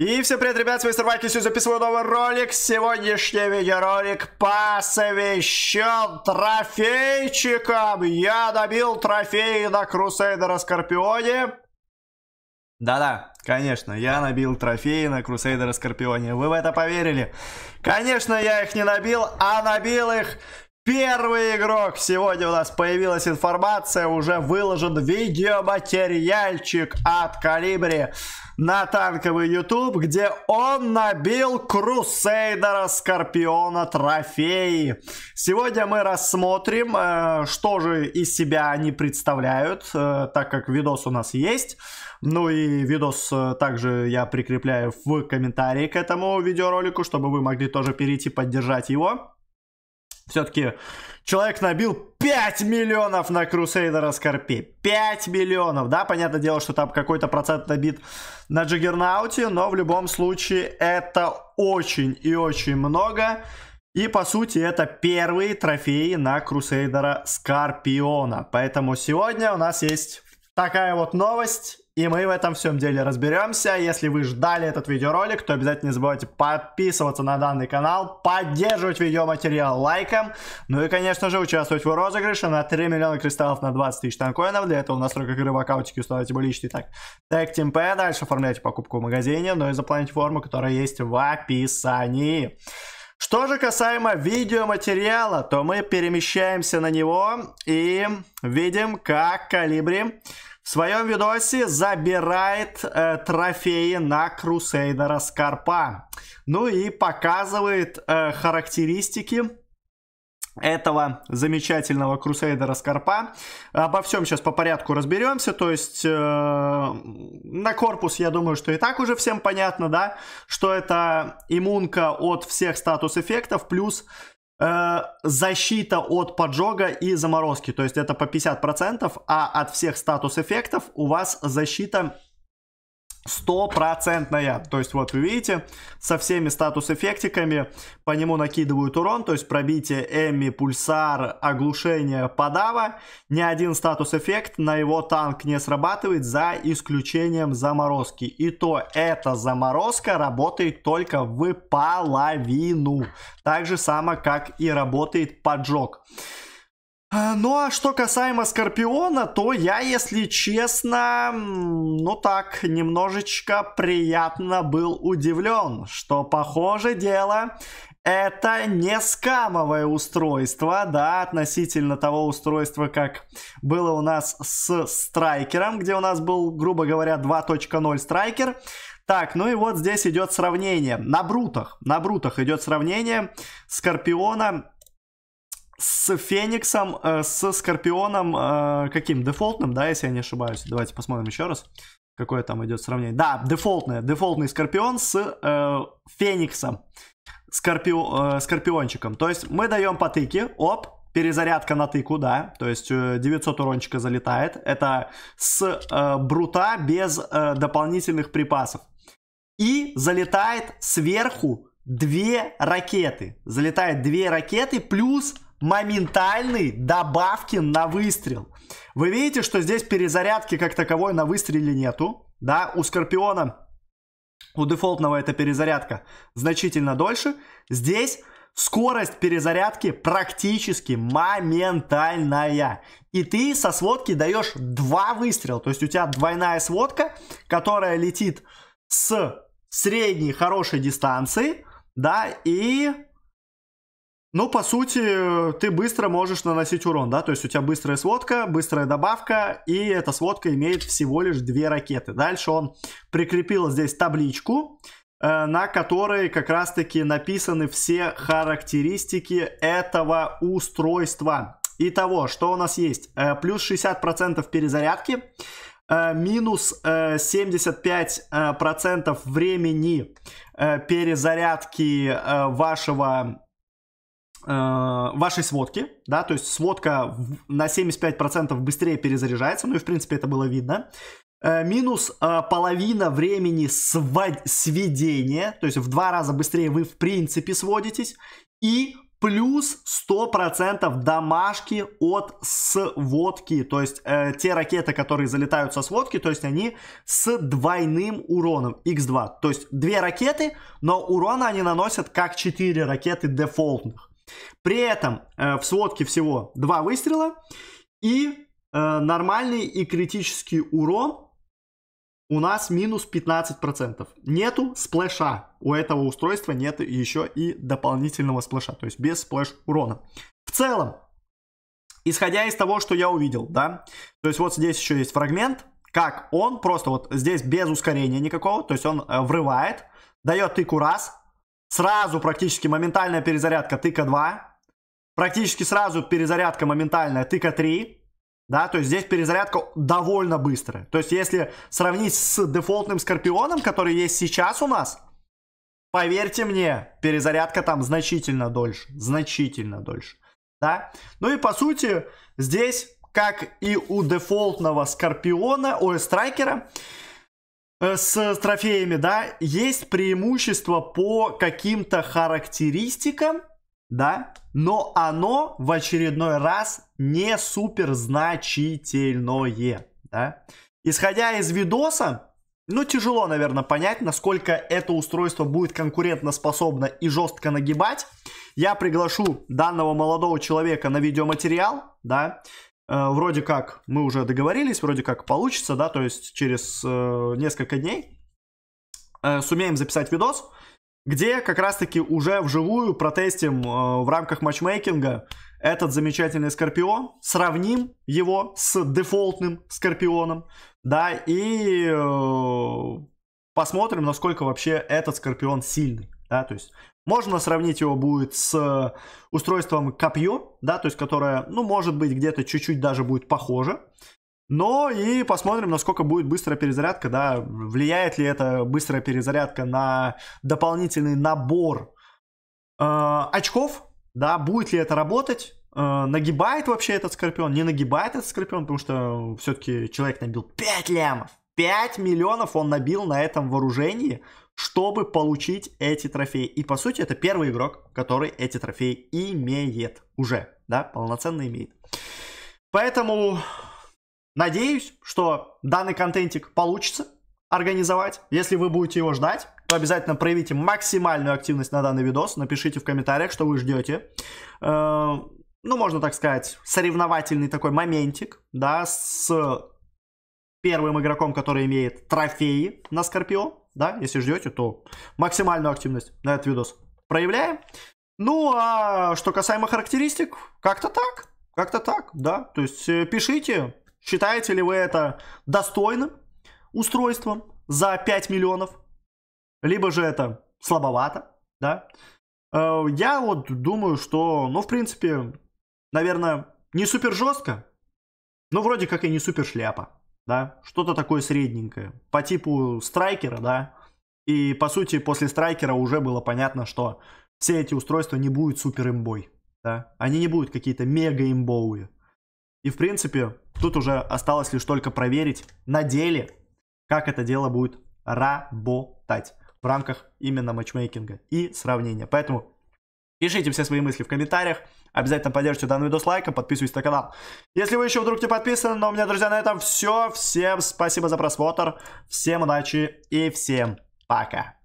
И всем привет, ребят, с вами Старбайки, сегодня записываю новый ролик. Сегодняшний видеоролик посвящен трофейчикам. Я добил трофеи на Крусейдера Скорпионе. Да-да, конечно, я набил трофеи на Крусейдера Скорпионе. Вы в это поверили? Конечно, я их не набил, а набил их Первый игрок. Сегодня у нас появилась информация, уже выложен видеоматериальчик от Калибри на танковый YouTube, где он набил Крусейдера Скорпиона трофеи. Сегодня мы рассмотрим, э, что же из себя они представляют, э, так как видос у нас есть. Ну и видос э, также я прикрепляю в комментарии к этому видеоролику, чтобы вы могли тоже перейти поддержать его. Все-таки человек набил 5 миллионов на Крусейдера Скорпи, 5 миллионов, да, понятное дело, что там какой-то процент набит на Джиггернауте, но в любом случае это очень и очень много. И по сути это первые трофеи на Крусейдера Скорпиона. Поэтому сегодня у нас есть такая вот новость. И мы в этом всем деле разберемся. Если вы ждали этот видеоролик, то обязательно не забывайте подписываться на данный канал, поддерживать видеоматериал лайком, ну и, конечно же, участвовать в розыгрыше на 3 миллиона кристаллов на 20 тысяч танкоинов. Для этого у нас только игры в аккаунтике установите бы личный так. так Team P, дальше оформляйте покупку в магазине, ну и заполните форму, которая есть в описании. Что же касаемо видеоматериала, то мы перемещаемся на него и видим, как калибри в своем видосе забирает э, трофеи на Крусейдера Скарпа, Ну и показывает э, характеристики этого замечательного Крусейдера Скарпа. Обо всем сейчас по порядку разберемся. То есть э, на корпус, я думаю, что и так уже всем понятно, да, что это иммунка от всех статус-эффектов плюс Э, защита от поджога и заморозки. То есть это по 50%, а от всех статус-эффектов у вас защита стопроцентная. То есть вот вы видите, со всеми статус-эффектиками по нему накидывают урон, то есть пробитие Эми, пульсар, оглушение, подава. Ни один статус-эффект на его танк не срабатывает за исключением заморозки. И то эта заморозка работает только в половину. Так же само, как и работает поджог. А, ну а что касаемо Скорпиона, то я, если честно, ну так, немножечко приятно был удивлен, что, похоже, дело это не скамовое устройство, да, относительно того устройства, как было у нас с страйкером, где у нас был, грубо говоря, 2.0 страйкер. Так, ну и вот здесь идет сравнение. На брутах, на брутах идет сравнение Скорпиона с Фениксом, э, с Скорпионом, э, каким, дефолтным, да, если я не ошибаюсь. Давайте посмотрим еще раз, какое там идет сравнение. Да, дефолтное, дефолтный Скорпион с э, Фениксом, Скорпио, э, Скорпиончиком. То есть мы даем по тыке, оп, перезарядка на тыку, да, то есть 900 э, урончика залетает. Это с э, Брута без э, дополнительных припасов. И залетает сверху две ракеты. Залетает две ракеты плюс моментальной добавки на выстрел. Вы видите, что здесь перезарядки как таковой на выстреле нету. Да, у Скорпиона, у дефолтного это перезарядка значительно дольше. Здесь скорость перезарядки практически моментальная. И ты со сводки даешь два выстрела. То есть у тебя двойная сводка, которая летит с средней хорошей дистанции, да, и ну, по сути, ты быстро можешь наносить урон, да, то есть у тебя быстрая сводка, быстрая добавка, и эта сводка имеет всего лишь две ракеты. Дальше он прикрепил здесь табличку, э, на которой как раз-таки написаны все характеристики этого устройства. Итого, что у нас есть? Э, плюс 60% перезарядки, э, минус 75% времени перезарядки вашего Э, вашей сводки, да, то есть сводка на 75% быстрее перезаряжается, ну и в принципе это было видно. Э, минус э, половина времени свод... сведения, то есть в два раза быстрее вы в принципе сводитесь. И плюс 100% домашки от сводки. То есть э, те ракеты, которые залетают со сводки, то есть они с двойным уроном x2. То есть две ракеты, но урона они наносят как 4 ракеты дефолтных. При этом э, в сводке всего два выстрела и э, нормальный и критический урон у нас минус 15%. Нету сплэша. У этого устройства нет еще и дополнительного сплэша, то есть без сплэш урона. В целом, исходя из того, что я увидел, да, то есть вот здесь еще есть фрагмент, как он просто вот здесь без ускорения никакого, то есть он э, врывает, дает тыку раз, Сразу практически моментальная перезарядка тыка 2. Практически сразу перезарядка моментальная тыка 3. Да, то есть здесь перезарядка довольно быстрая. То есть если сравнить с дефолтным Скорпионом, который есть сейчас у нас, поверьте мне, перезарядка там значительно дольше. Значительно дольше. Да? Ну и по сути, здесь, как и у дефолтного Скорпиона, ой, Страйкера, Э, с трофеями, да, есть преимущество по каким-то характеристикам, да, но оно в очередной раз не супер значительное, да. Исходя из видоса, ну, тяжело, наверное, понять, насколько это устройство будет конкурентоспособно и жестко нагибать. Я приглашу данного молодого человека на видеоматериал, да, Э, вроде как мы уже договорились, вроде как получится, да, то есть через э, несколько дней э, сумеем записать видос, где как раз-таки уже вживую протестим в рамках матчмейкинга этот замечательный Скорпион, сравним его с дефолтным Скорпионом, да, и посмотрим, насколько вообще этот Скорпион сильный да, то есть можно сравнить его будет с э, устройством копье, да, то есть которое, ну, может быть, где-то чуть-чуть даже будет похоже, но и посмотрим, насколько будет быстрая перезарядка, да, влияет ли эта быстрая перезарядка на дополнительный набор э, очков, да, будет ли это работать, э, нагибает вообще этот скорпион, не нагибает этот скорпион, потому что все-таки человек набил 5 лямов, 5 миллионов он набил на этом вооружении, чтобы получить эти трофеи. И, по сути, это первый игрок, который эти трофеи имеет уже, да, полноценно имеет. Поэтому надеюсь, что данный контентик получится организовать. Если вы будете его ждать, то обязательно проявите максимальную активность на данный видос. Напишите в комментариях, что вы ждете э, ну, можно так сказать, соревновательный такой моментик, да, с первым игроком, который имеет трофеи на Скорпио, Да, если ждете, то максимальную активность на этот видос проявляем. Ну, а что касаемо характеристик, как-то так, как-то так, да. То есть э, пишите, считаете ли вы это достойным устройством за 5 миллионов, либо же это слабовато, да. Э, я вот думаю, что, ну, в принципе, наверное, не супер жестко, но вроде как и не супер шляпа да, что-то такое средненькое, по типу страйкера, да, и по сути после страйкера уже было понятно, что все эти устройства не будут супер имбой, да, они не будут какие-то мега имбовые. И в принципе, тут уже осталось лишь только проверить на деле, как это дело будет работать в рамках именно матчмейкинга и сравнения. Поэтому Пишите все свои мысли в комментариях. Обязательно поддержите данный видос лайком, подписывайтесь на канал. Если вы еще вдруг не подписаны, но у меня, друзья, на этом все. Всем спасибо за просмотр, всем удачи и всем пока.